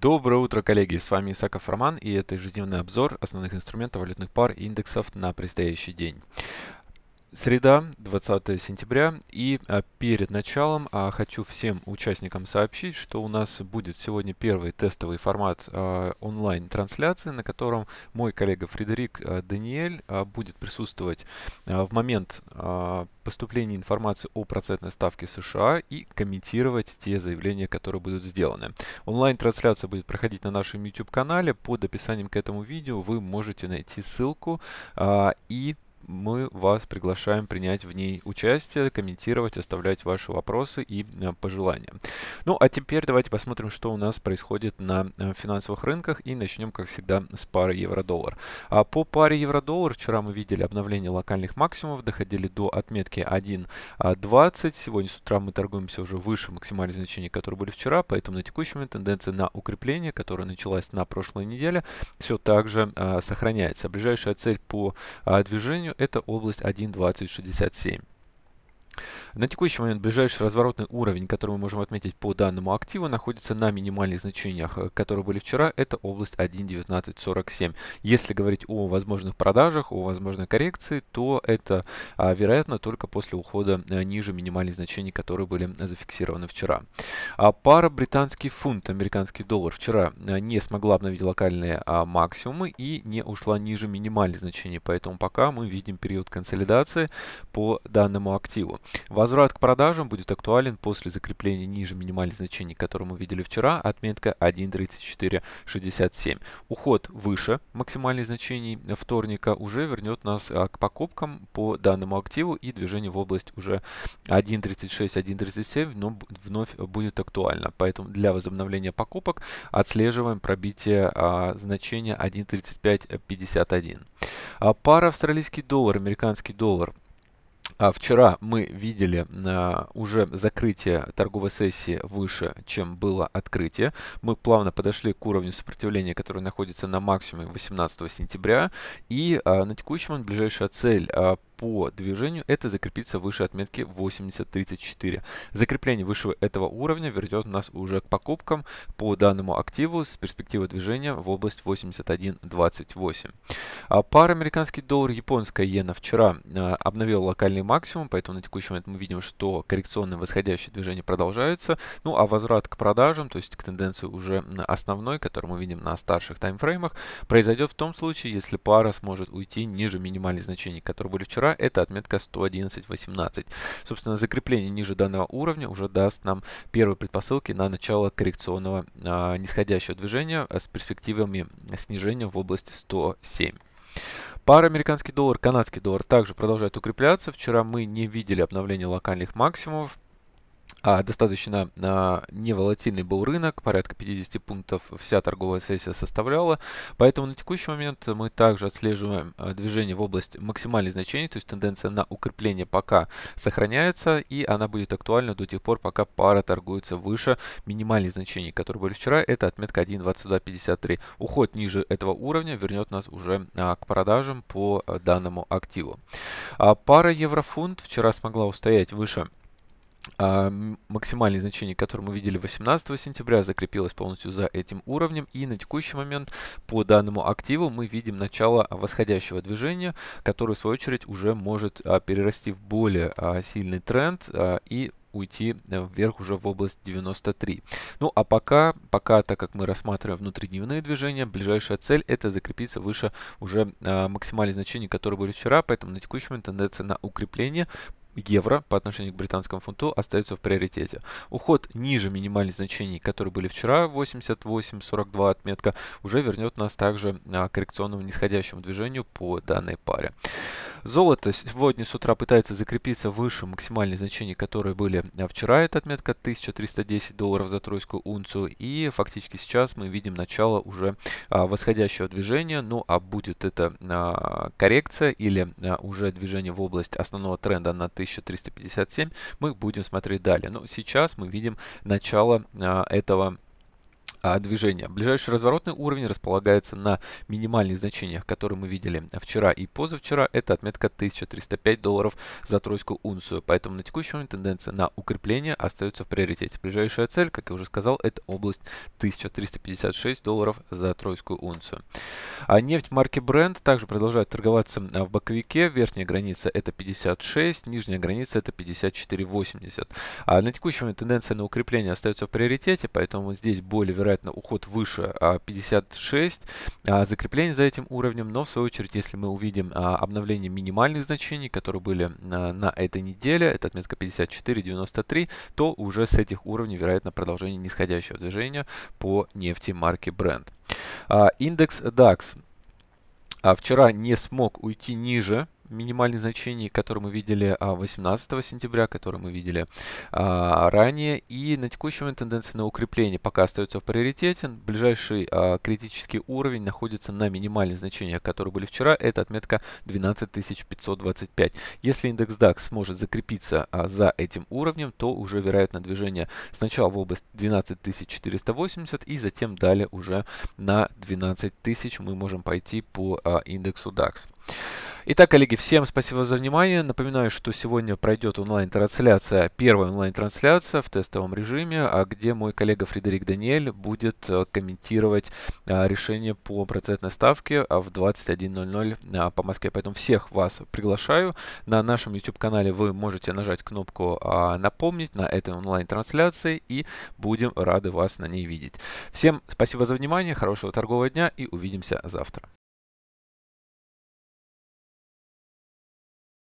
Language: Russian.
Доброе утро, коллеги! С вами Исаков Роман и это ежедневный обзор основных инструментов валютных пар и индексов на предстоящий день. Среда, 20 сентября, и а, перед началом а, хочу всем участникам сообщить, что у нас будет сегодня первый тестовый формат а, онлайн-трансляции, на котором мой коллега Фредерик Даниэль будет присутствовать в момент поступления информации о процентной ставке США и комментировать те заявления, которые будут сделаны. Онлайн-трансляция будет проходить на нашем YouTube-канале. Под описанием к этому видео вы можете найти ссылку и мы вас приглашаем принять в ней участие, комментировать, оставлять ваши вопросы и э, пожелания. Ну а теперь давайте посмотрим, что у нас происходит на э, финансовых рынках и начнем, как всегда, с пары евро-доллар. А по паре евро-доллар вчера мы видели обновление локальных максимумов, доходили до отметки 1.20. Сегодня с утра мы торгуемся уже выше максимальных значений, которые были вчера, поэтому на текущем момент тенденция на укрепление, которая началась на прошлой неделе, все также а, э, сохраняется. Ближайшая цель по а, движению это область 1.2067. На текущий момент ближайший разворотный уровень, который мы можем отметить по данному активу, находится на минимальных значениях, э, которые были вчера. Это область 1.1947. Если говорить о возможных продажах, о возможной коррекции, то это а, вероятно только после ухода а, ниже минимальных значений, которые были а, зафиксированы вчера. А, пара британский фунт, американский доллар вчера а, не смогла обновить локальные а, максимумы и не ушла ниже минимальных значений. Поэтому пока мы видим период консолидации по данному активу. Возврат к продажам будет актуален после закрепления ниже минимальных значений, которые мы видели вчера, отметка 1.3467. Уход выше максимальных значений вторника уже вернет нас а, к покупкам по данному активу и движение в область уже 1.36, 1.37 но вновь будет актуально. Поэтому для возобновления покупок отслеживаем пробитие а, значения 1.3551. А, пара австралийский доллар, американский доллар – а вчера мы видели а, уже закрытие торговой сессии выше, чем было открытие. Мы плавно подошли к уровню сопротивления, который находится на максимуме 18 сентября. И а, на текущий момент ближайшая цель по движению, это закрепится выше отметки 8034. Закрепление выше этого уровня вернет нас уже к покупкам по данному активу с перспективы движения в область 81.28. А пара американский доллар, японская иена вчера а, э, обновил локальный максимум, поэтому на текущий момент мы видим, что коррекционное восходящее движение продолжается, Ну а возврат к продажам, то есть к тенденции уже основной, которую мы видим на старших таймфреймах, произойдет в том случае, если пара сможет уйти ниже минимальных значений, которые были вчера вчера, это отметка 111.18. Собственно, закрепление ниже данного уровня уже даст нам первые предпосылки на начало коррекционного а, нисходящего движения с перспективами снижения в области 107. Пара американский доллар, канадский доллар также продолжает укрепляться. Вчера мы не видели обновления локальных максимумов. А, достаточно а, неволатильный был рынок, порядка 50 пунктов вся торговая сессия составляла, поэтому на текущий момент мы также отслеживаем а, движение в область максимальных значений, то есть тенденция на укрепление пока сохраняется и она будет актуальна до тех пор, пока пара торгуется выше минимальных значений, которые были вчера, это отметка 1.2253. Уход ниже этого уровня вернет нас уже к продажам по данному активу. Пара еврофунт вчера смогла устоять выше а максимальное значение, которое мы видели 18 сентября, закрепилось полностью за этим уровнем. И на текущий момент по данному активу мы видим начало восходящего движения, которое в свою очередь уже может а, перерасти в более а, сильный тренд а, и уйти э, вверх уже в область 93. Ну а пока, пока так как мы рассматриваем внутридневные движения, ближайшая цель это закрепиться выше уже а, максимальных значений, которые были вчера, поэтому на текущий момент тенденция на укрепление евро по отношению к британскому фунту остается в приоритете. Уход ниже минимальных значений, которые были вчера, 88.42 отметка, уже вернет нас также а, к коррекционному нисходящему движению по данной паре. Золото сегодня с утра пытается закрепиться выше максимальных значений, которые были а, вчера. Это отметка 1310 долларов за тройскую унцию. И фактически сейчас мы видим начало уже а, восходящего движения. Ну а будет это а, коррекция или уже движение в область основного тренда на 1357, мы будем смотреть далее. Но сейчас мы видим начало этого а, движения. Ближайший разворотный уровень располагается на минимальных значениях, которые мы видели вчера и позавчера. Это отметка 1305 долларов за тройскую унцию. Поэтому на текущий момент тенденция на укрепление остается в приоритете. Ближайшая цель, как я уже сказал, это область 1356 долларов за тройскую унцию. А нефть марки Brent также продолжает торговаться а, в боковике. Верхняя граница это 56, нижняя граница это 54,80. А на текущий момент тенденция на укрепление остается в приоритете, поэтому здесь более вероятно на уход выше 56, а, а, закрепление за этим уровнем, но в свою очередь, если мы увидим а, обновление минимальных значений, которые были на этой неделе, это отметка 54.93, то уже с этих уровней, вероятно, продолжение нисходящего движения по нефти марки Brent. Индекс DAX вчера не смог уйти ниже минимальные значения, которые мы видели 18 а, сентября, которые мы видели а, ранее. И на текущий момент тенденция на укрепление пока остается в приоритете. Ближайший а, критический уровень находится на минимальных значениях, которые были вчера. Это отметка 12525. Если индекс DAX сможет закрепиться а, за этим уровнем, то уже вероятно движение сначала в область 12480 и затем далее уже на 12 тысяч мы можем пойти по а, индексу DAX. Итак, коллеги, всем спасибо за внимание. Напоминаю, что сегодня пройдет онлайн-трансляция, первая онлайн-трансляция в тестовом режиме, а где мой коллега Фредерик Даниэль будет э, комментировать э, решение по процентной ставке а в 21.00 э, по Москве. Поэтому всех вас приглашаю. На нашем YouTube-канале вы можете нажать кнопку а, «Напомнить» на этой онлайн-трансляции и будем рады вас на ней видеть. Всем спасибо за внимание, хорошего торгового дня и увидимся завтра.